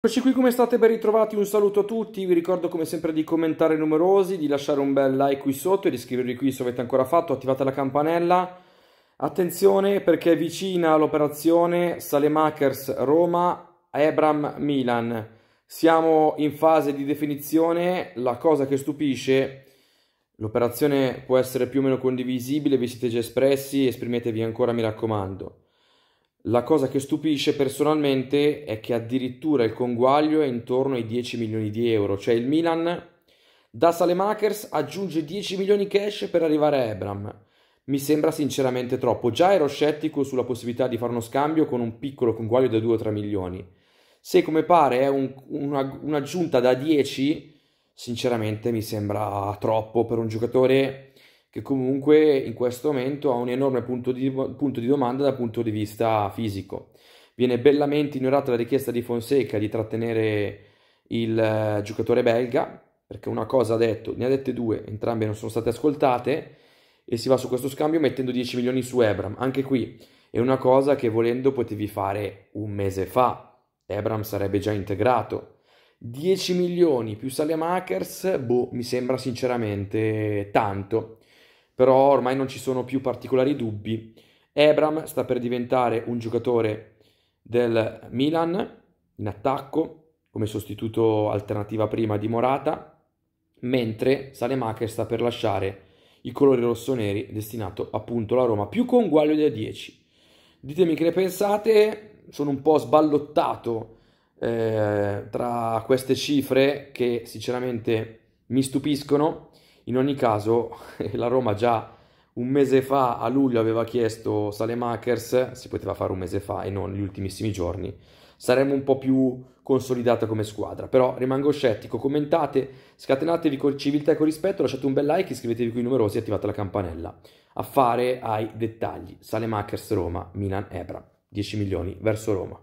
Eccoci qui come state, ben ritrovati, un saluto a tutti, vi ricordo come sempre di commentare numerosi, di lasciare un bel like qui sotto e di iscrivervi qui se avete ancora fatto, attivate la campanella. Attenzione perché è vicina l'operazione Salemakers Roma, Ebram Milan. Siamo in fase di definizione, la cosa che stupisce, l'operazione può essere più o meno condivisibile, vi siete già espressi, esprimetevi ancora mi raccomando. La cosa che stupisce personalmente è che addirittura il conguaglio è intorno ai 10 milioni di euro, cioè il Milan da Salemakers aggiunge 10 milioni cash per arrivare a Ebram. Mi sembra sinceramente troppo, già ero scettico sulla possibilità di fare uno scambio con un piccolo conguaglio da 2 o 3 milioni. Se come pare è un, una, un'aggiunta da 10, sinceramente mi sembra troppo per un giocatore che comunque in questo momento ha un enorme punto di, punto di domanda dal punto di vista fisico. Viene bellamente ignorata la richiesta di Fonseca di trattenere il eh, giocatore belga, perché una cosa ha detto, ne ha dette due, entrambe non sono state ascoltate, e si va su questo scambio mettendo 10 milioni su Ebram. Anche qui è una cosa che volendo potevi fare un mese fa, Ebram sarebbe già integrato. 10 milioni più Salemakers, boh, mi sembra sinceramente tanto però ormai non ci sono più particolari dubbi. Ebram sta per diventare un giocatore del Milan in attacco come sostituto alternativa prima di Morata, mentre Salemacher sta per lasciare i colori rossoneri destinato appunto alla Roma, più con Guaglio da 10. Ditemi che ne pensate, sono un po' sballottato eh, tra queste cifre che sinceramente mi stupiscono in ogni caso, la Roma già un mese fa, a luglio, aveva chiesto Salemakers, si poteva fare un mese fa e non gli ultimissimi giorni, saremmo un po' più consolidata come squadra. Però rimango scettico, commentate, scatenatevi con civiltà e con rispetto, lasciate un bel like, iscrivetevi qui numerosi e attivate la campanella. Affare ai dettagli, Salemakers Roma, Milan Ebra, 10 milioni verso Roma.